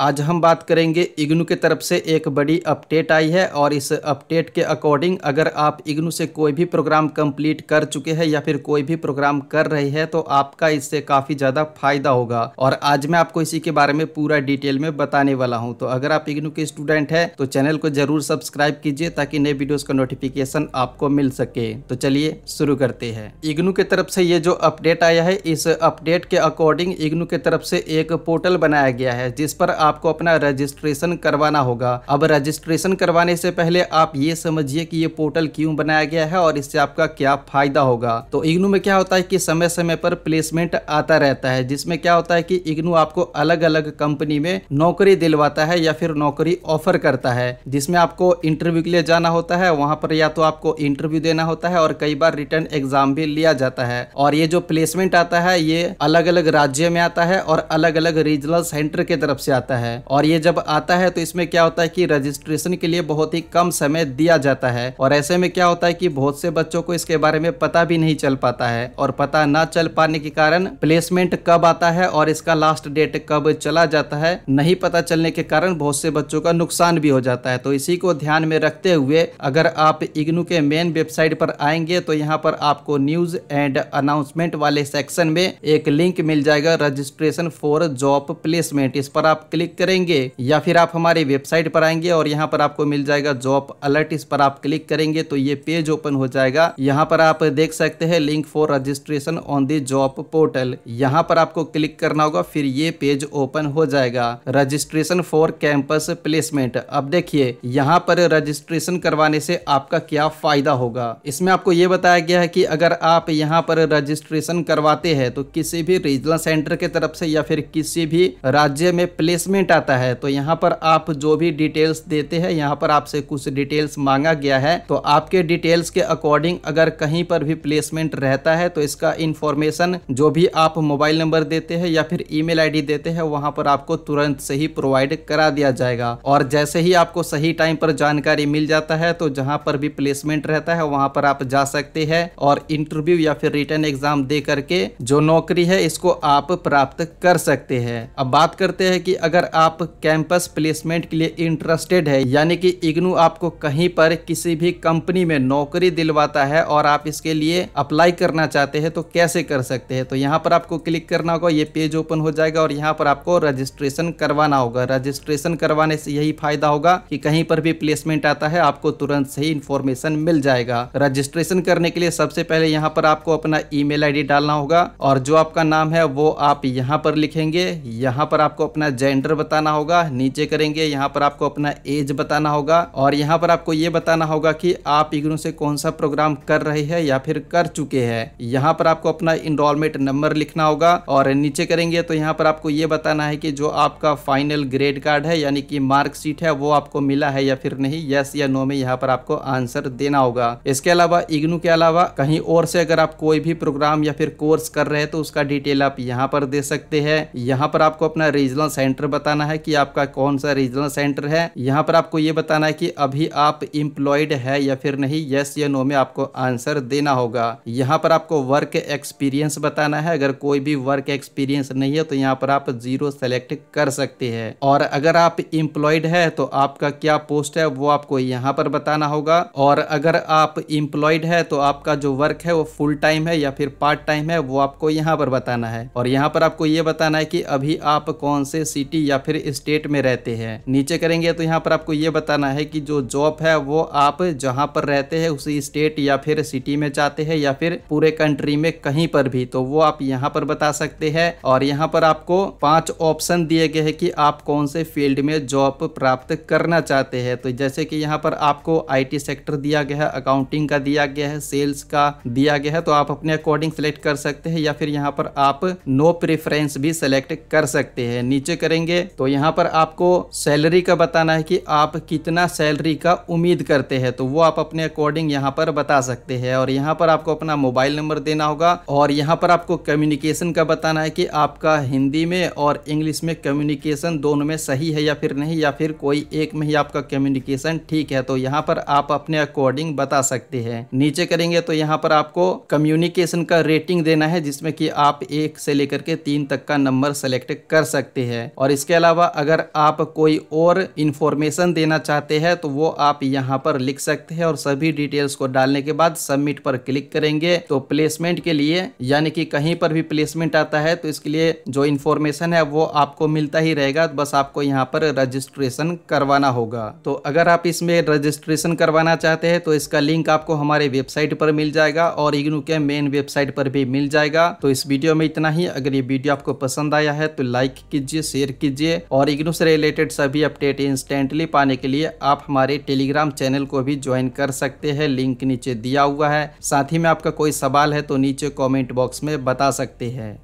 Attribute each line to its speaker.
Speaker 1: आज हम बात करेंगे इग्नू के तरफ से एक बड़ी अपडेट आई है और इस अपडेट के अकॉर्डिंग अगर आप इग्नू से कोई भी प्रोग्राम कंप्लीट कर चुके हैं या फिर कोई भी प्रोग्राम कर रहे हैं तो आपका इससे काफ़ी ज़्यादा फायदा होगा और आज मैं आपको इसी के बारे में पूरा डिटेल में बताने वाला हूँ तो अगर आप इग्नू के स्टूडेंट हैं तो चैनल को जरूर सब्सक्राइब कीजिए ताकि नए वीडियोज़ का नोटिफिकेशन आपको मिल सके तो चलिए शुरू करते हैं इग्नू के तरफ से ये जो अपडेट आया है इस अपडेट के अकॉर्डिंग इग्नू के तरफ से एक पोर्टल बनाया गया है जिस पर आपको अपना रजिस्ट्रेशन करवाना होगा अब रजिस्ट्रेशन करवाने से पहले आप ये समझिए कि ये पोर्टल क्यों बनाया गया है और इससे आपका क्या फायदा होगा तो इग्नू में क्या होता है कि समय समय पर प्लेसमेंट आता रहता है जिसमें क्या होता है कि इग्नू आपको अलग अलग कंपनी में नौकरी दिलवाता है या फिर नौकरी ऑफर करता है जिसमें आपको इंटरव्यू के लिए जाना होता है वहां पर या तो आपको इंटरव्यू देना होता है और कई बार रिटर्न एग्जाम भी लिया जाता है और ये जो प्लेसमेंट आता है ये अलग अलग राज्य में आता है और अलग अलग रीजनल सेंटर के तरफ से आता है है और ये जब आता है तो इसमें क्या होता है कि रजिस्ट्रेशन के लिए बहुत ही कम समय दिया जाता है और ऐसे में क्या होता है कि बहुत से बच्चों को इसके बारे में पता भी नहीं चल पाता है और पता ना चल पाने के कारण प्लेसमेंट कब आता है और इसका लास्ट डेट कब चला जाता है नहीं पता चलने के कारण बहुत से बच्चों का नुकसान भी हो जाता है तो इसी को ध्यान में रखते हुए अगर आप इग्नू के मेन वेबसाइट पर आएंगे तो यहाँ पर आपको न्यूज एंड अनाउंसमेंट वाले सेक्शन में एक लिंक मिल जाएगा रजिस्ट्रेशन फॉर जॉब प्लेसमेंट इस पर आप क्लिक करेंगे या फिर आप हमारे वेबसाइट पर आएंगे और यहाँ पर आपको मिल जाएगा जॉब अलर्ट इस पर आप क्लिक करेंगे तो ये पेज ओपन हो जाएगा यहाँ पर आप देख सकते हैं link for registration on the job portal यहाँ पर आपको क्लिक करना होगा फिर ये पेज ओपन हो जाएगा रजिस्ट्रेशन फॉर कैंपस प्लेसमेंट अब देखिए यहाँ पर रजिस्ट्रेशन करवाने से आपका क्या फायदा होगा इसमें आपको ये बताया गया है कि अगर आप यहाँ पर रजिस्ट्रेशन करवाते हैं तो किसी भी रीजनल सेंटर के तरफ से या फिर किसी भी राज्य में प्लेस प्लेसमेंट आता है तो यहाँ पर आप जो भी डिटेल्स देते हैं यहाँ पर आपसे कुछ डिटेल्स मांगा गया है तो आपके डिटेल्स के अकॉर्डिंग अगर कहीं पर भी प्लेसमेंट रहता है तो इसका इन्फॉर्मेशन जो भी आप मोबाइल नंबर देते हैं या फिर ईमेल मेल देते हैं वहां पर आपको तुरंत से ही प्रोवाइड करा दिया जाएगा और जैसे ही आपको सही टाइम पर जानकारी मिल जाता है तो जहां पर भी प्लेसमेंट रहता है वहां पर आप जा सकते हैं और इंटरव्यू या फिर रिटर्न एग्जाम दे करके जो नौकरी है इसको आप प्राप्त कर सकते हैं अब बात करते हैं कि अगर अगर आप कैंपस प्लेसमेंट के लिए इंटरेस्टेड है यानी कि इग्नू आपको कहीं पर किसी भी कंपनी में नौकरी दिलवाता है और आप इसके लिए अप्लाई करना चाहते हैं तो कैसे कर सकते हैं तो यहाँ पर आपको क्लिक करना होगा ये पेज ओपन हो जाएगा और यहाँ पर आपको रजिस्ट्रेशन करवाना होगा रजिस्ट्रेशन करवाने से यही फायदा होगा कि कहीं पर भी प्लेसमेंट आता है आपको तुरंत सही इन्फॉर्मेशन मिल जाएगा रजिस्ट्रेशन करने के लिए सबसे पहले यहाँ पर आपको अपना ईमेल आईडी डालना होगा और जो आपका नाम है वो आप यहाँ पर लिखेंगे यहाँ पर आपको अपना जेंडर जेंडर बताना होगा नीचे करेंगे यहाँ पर आपको अपना एज बताना होगा और यहाँ पर आपको ये बताना होगा कि आप इग्नू से कौन सा प्रोग्राम कर रहे हैं या फिर कर चुके हैं यहाँ पर आपको अपना इनरोलमेंट नंबर लिखना होगा और नीचे करेंगे तो यहाँ पर आपको ये बताना है कि जो आपका फाइनल ग्रेड कार्ड है यानी कि मार्कशीट है वो आपको मिला है या फिर नहीं यस या नो में यहाँ पर आपको आंसर देना होगा इसके अलावा इग्नू के अलावा कहीं और से अगर आप कोई भी प्रोग्राम या फिर कोर्स कर रहे हैं तो उसका डिटेल आप यहाँ पर दे सकते हैं यहाँ पर आपको अपना रीजनल सेंटर बताना है कि आपका कौन सा रीजनल सेंटर है यहाँ पर आपको ये बताना है कि अभी आप इम्प्लॉयड है या फिर नहीं यस या नो में आपको आंसर देना होगा यहाँ पर आपको वर्क एक्सपीरियंस बताना है अगर कोई भी वर्क एक्सपीरियंस नहीं है तो यहाँ पर आप जीरो सेलेक्ट कर सकते हैं और अगर आप इम्प्लॉयड है तो आपका क्या पोस्ट है वो आपको यहाँ पर बताना होगा और अगर आप इम्प्लॉयड है तो आपका जो वर्क है वो फुल टाइम है या फिर पार्ट टाइम है वो आपको यहाँ पर बताना है और यहाँ पर आपको ये बताना है कि अभी आप कौन से सिटी या फिर स्टेट में रहते हैं नीचे करेंगे तो यहाँ पर आपको ये बताना है कि जो जॉब है वो आप जहाँ पर रहते हैं उसी स्टेट या फिर सिटी में चाहते हैं या फिर पूरे कंट्री में कहीं पर भी तो वो आप यहाँ पर बता सकते हैं और यहाँ पर आपको पांच ऑप्शन दिए गए हैं कि आप कौन से फील्ड में जॉब प्राप्त करना चाहते हैं तो जैसे कि यहाँ पर आपको आईटी सेक्टर दिया गया है अकाउंटिंग का दिया गया है सेल्स का दिया गया है तो आप अपने अकॉर्डिंग सेलेक्ट कर सकते हैं या फिर यहाँ पर आप नो प्रेफरेंस भी सेलेक्ट कर सकते हैं नीचे करेंगे करेंगे तो यहाँ पर आपको सैलरी का बताना है कि आप कितना सैलरी का उम्मीद करते हैं तो वो आप अपने अकॉर्डिंग यहाँ पर बता सकते हैं और यहाँ पर आपको अपना मोबाइल नंबर देना होगा और यहाँ पर आपको कम्युनिकेशन का बताना है कि आपका हिंदी में और इंग्लिश में कम्युनिकेशन दोनों में सही है या फिर नहीं या फिर कोई एक में ही आपका कम्युनिकेशन ठीक है तो यहाँ पर आप अपने अकॉर्डिंग बता सकते हैं नीचे करेंगे तो यहाँ पर आपको कम्युनिकेशन का रेटिंग देना है जिसमें कि आप एक से लेकर के तीन तक का नंबर सेलेक्ट कर सकते हैं और इसके इसके अलावा अगर आप कोई और इन्फॉर्मेशन देना चाहते हैं तो वो आप यहाँ पर लिख सकते हैं और सभी डिटेल्स को डालने के बाद सबमिट पर क्लिक करेंगे तो प्लेसमेंट के लिए यानी कि कहीं पर भी प्लेसमेंट आता है तो इसके लिए जो इन्फॉर्मेशन है वो आपको मिलता ही रहेगा तो बस आपको यहाँ पर रजिस्ट्रेशन करवाना होगा तो अगर आप इसमें रजिस्ट्रेशन करवाना चाहते हैं तो इसका लिंक आपको हमारे वेबसाइट पर मिल जाएगा और इग्नू के मेन वेबसाइट पर भी मिल जाएगा तो इस वीडियो में इतना ही अगर ये वीडियो आपको पसंद आया है तो लाइक कीजिए शेयर कीजिए कीजिए और इग्नू से रिलेटेड सभी अपडेट इंस्टेंटली पाने के लिए आप हमारे टेलीग्राम चैनल को भी ज्वाइन कर सकते हैं लिंक नीचे दिया हुआ है साथ ही में आपका कोई सवाल है तो नीचे कॉमेंट बॉक्स में बता सकते हैं